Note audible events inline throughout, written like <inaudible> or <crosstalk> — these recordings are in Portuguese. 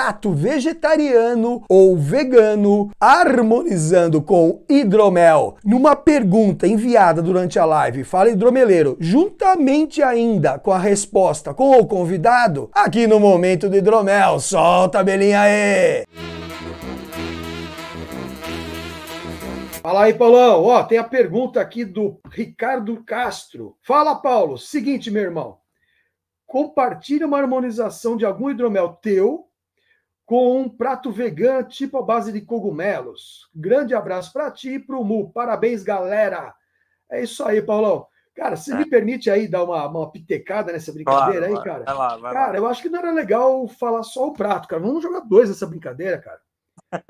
prato vegetariano ou vegano, harmonizando com hidromel. Numa pergunta enviada durante a live Fala Hidromeleiro, juntamente ainda com a resposta com o convidado, aqui no Momento do Hidromel, solta a belinha aí! Fala aí, Paulão. Ó, tem a pergunta aqui do Ricardo Castro. Fala, Paulo. Seguinte, meu irmão. Compartilha uma harmonização de algum hidromel teu com um prato vegano tipo a base de cogumelos. Grande abraço para ti e para o Mu. Parabéns, galera. É isso aí, Paulão. Cara, você é. me permite aí dar uma, uma pitecada nessa brincadeira claro, aí, cara? Vai lá, vai cara, lá. eu acho que não era legal falar só o prato, cara. Vamos jogar dois nessa brincadeira, cara.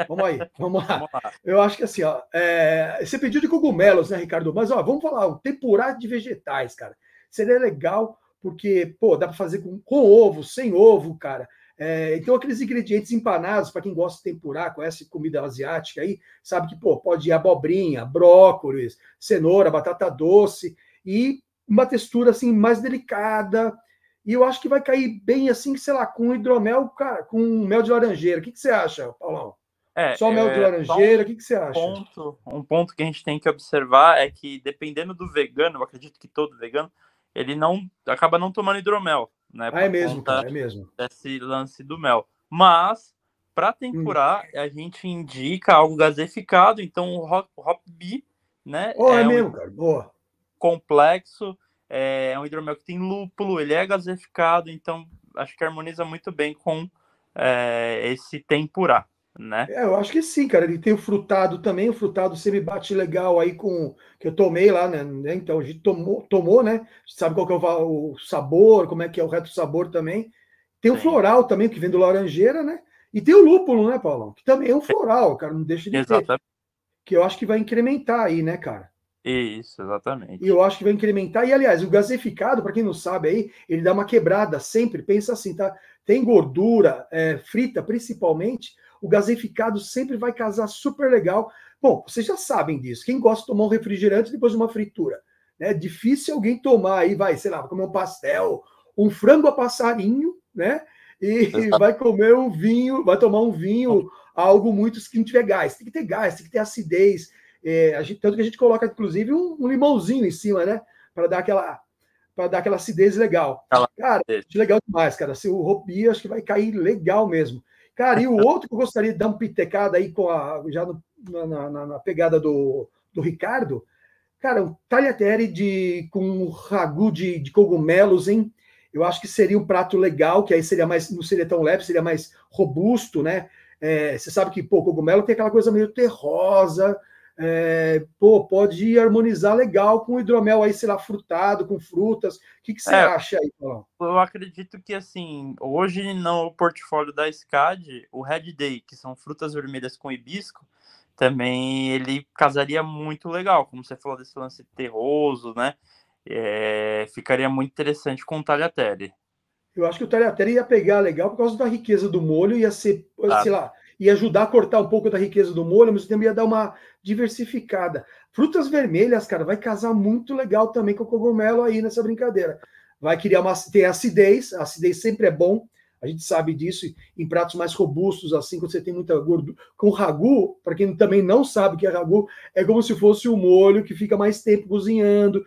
Vamos aí, <laughs> vamos lá. vamos lá. Eu acho que assim, ó, é... você pediu de cogumelos, né, Ricardo? Mas ó, vamos falar, o tempurá de vegetais, cara. Seria legal, porque, pô, dá para fazer com, com ovo, sem ovo, cara. É, então, aqueles ingredientes empanados, para quem gosta de tempurá, conhece comida asiática aí, sabe que pô, pode ir abobrinha, brócolis, cenoura, batata doce e uma textura assim mais delicada. E eu acho que vai cair bem assim, sei lá, com hidromel, cara, com mel de laranjeira. O que, que você acha, Paulão? É, Só mel de é, laranjeira, o que, que você acha? Ponto, um ponto que a gente tem que observar é que, dependendo do vegano, eu acredito que todo vegano, ele não acaba não tomando hidromel né? Ah, é mesmo, cara, é mesmo. Desse lance do mel. Mas, para temporar, hum. a gente indica algo gaseificado, então o Hop, B, né? Oh, é, é mesmo, um cara. Boa. Complexo, é, é, um hidromel que tem lúpulo, ele é gaseificado, então acho que harmoniza muito bem com é, esse tempurar né? É, eu acho que sim, cara. Ele tem o frutado também, o frutado sempre bate legal aí com que eu tomei lá, né? né então a gente tomou, tomou né? Sabe qual que é o, sabor, como é que é o reto sabor também. Tem o floral também, que vem do laranjeira, né? E tem o lúpulo, né, Paulão? Que também é um floral, cara, não deixa de Exatamente. ter. Que eu acho que vai incrementar aí, né, cara? Isso, exatamente. E eu acho que vai incrementar. E, aliás, o gaseificado, para quem não sabe aí, ele dá uma quebrada sempre. Pensa assim, tá? Tem gordura é, frita, principalmente, o gaseificado sempre vai casar super legal. Bom, vocês já sabem disso. Quem gosta de tomar um refrigerante depois de uma fritura? Né? É difícil alguém tomar aí, vai, sei lá, comer um pastel, um frango a passarinho, né? E vai comer um vinho, vai tomar um vinho, algo muito que não tiver gás. Tem que ter gás, tem que ter acidez. É, gente, tanto que a gente coloca, inclusive, um, um limãozinho em cima, né? Para dar aquela para dar aquela acidez legal. Cara, legal demais, cara. Se assim, o Ropi, acho que vai cair legal mesmo. Cara, e o outro que eu gostaria de dar um pitecada aí com a, já no, na, na, na, pegada do, do Ricardo, cara, o tagliatelle de, com ragu de, de cogumelos, hein? Eu acho que seria um prato legal, que aí seria mais, não seria tão leve, seria mais robusto, né? É, você sabe que, pô, cogumelo tem aquela coisa meio terrosa, é, pô, pode harmonizar legal com hidromel aí, sei lá, frutado, com frutas. O que, que você é, acha aí, Paulo? Eu acredito que, assim, hoje no portfólio da SCAD, o Red Day, que são frutas vermelhas com hibisco, também ele casaria muito legal, como você falou desse lance terroso, né? É, ficaria muito interessante com o Tagliatelle. Eu acho que o Tagliatelle ia pegar legal por causa da riqueza do molho, ia ser, ah. sei lá, ia ajudar a cortar um pouco da riqueza do molho, mas também ia dar uma diversificada. Frutas vermelhas, cara, vai casar muito legal também com o cogumelo aí nessa brincadeira. Vai criar uma ter acidez, a acidez sempre é bom. A gente sabe disso em pratos mais robustos, assim, quando você tem muita gordura. Com ragu, para quem também não sabe o que é ragu, é como se fosse o um molho que fica mais tempo cozinhando,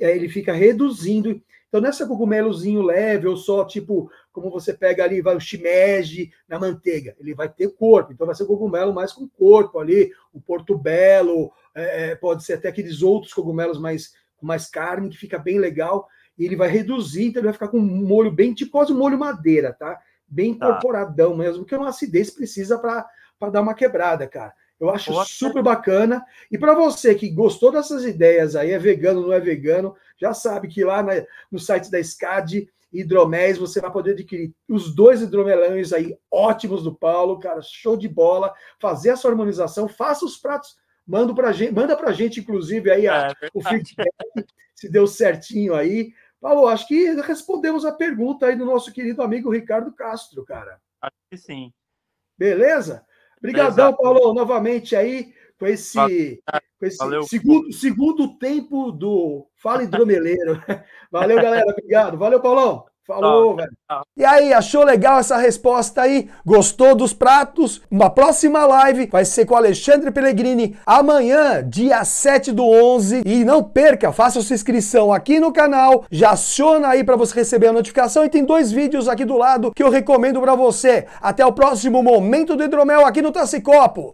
é, ele fica reduzindo. Então, nessa cogumelozinho leve, ou só tipo como você pega ali, vai o shimeji na manteiga, ele vai ter corpo, então vai ser cogumelo mais com corpo ali, o portobello, é, é pode ser até aqueles outros cogumelos mais, mais carne, que fica bem legal, e ele vai reduzir, então ele vai ficar com um molho bem, tipo quase um molho madeira, tá? Bem tá. incorporadão tá. mesmo, que é uma acidez precisa para dar uma quebrada, cara. Eu acho Boa super bacana. E para você que gostou dessas ideias aí, é vegano, não é vegano, já sabe que lá na, no site da SCAD Hidroméis você vai poder adquirir os dois hidromelões aí ótimos do Paulo, cara, show de bola. Fazer a sua harmonização, faça os pratos, manda para gente, manda pra gente inclusive aí a, é, o feedback se deu certinho aí. Paulo, acho que respondemos a pergunta aí do nosso querido amigo Ricardo Castro, cara. Acho que sim. Beleza? Obrigadão, é Paulo, novamente aí com esse, com esse Valeu. Segundo, segundo tempo do Fala Hidromeleiro. <laughs> Valeu, galera. Obrigado. Valeu, Paulão. Falou, tá, velho. Tá. E aí, achou legal essa resposta aí? Gostou dos pratos? Uma próxima live vai ser com Alexandre Pellegrini amanhã, dia 7 do 11. E não perca, faça sua inscrição aqui no canal, já aciona aí para você receber a notificação. E tem dois vídeos aqui do lado que eu recomendo para você. Até o próximo momento do hidromel aqui no Tassicopo.